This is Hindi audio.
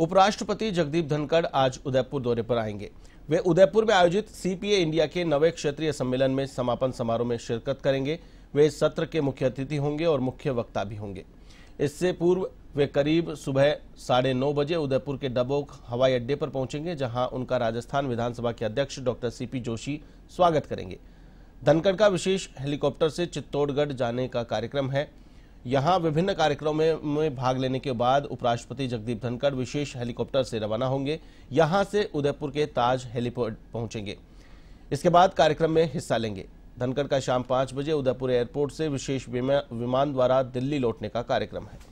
उपराष्ट्रपति जगदीप धनखड़ आज उदयपुर दौरे पर आएंगे वे उदयपुर में आयोजित सीपीए इंडिया के नवे क्षेत्रीय सम्मेलन में समापन समारोह में शिरकत करेंगे वे सत्र के मुख्य अतिथि होंगे और मुख्य वक्ता भी होंगे इससे पूर्व वे करीब सुबह साढ़े नौ बजे उदयपुर के डबोक हवाई अड्डे पर पहुंचेंगे जहां उनका राजस्थान विधानसभा के अध्यक्ष डॉक्टर सीपी जोशी स्वागत करेंगे धनखड़ का विशेष हेलीकॉप्टर से चित्तौड़गढ़ जाने का कार्यक्रम है यहां विभिन्न कार्यक्रमों में, में भाग लेने के बाद उपराष्ट्रपति जगदीप धनखड़ विशेष हेलीकॉप्टर से रवाना होंगे यहां से उदयपुर के ताज हेलीपोर्ट पहुंचेंगे इसके बाद कार्यक्रम में हिस्सा लेंगे धनखड़ का शाम पांच बजे उदयपुर एयरपोर्ट से विशेष विमान द्वारा दिल्ली लौटने का कार्यक्रम है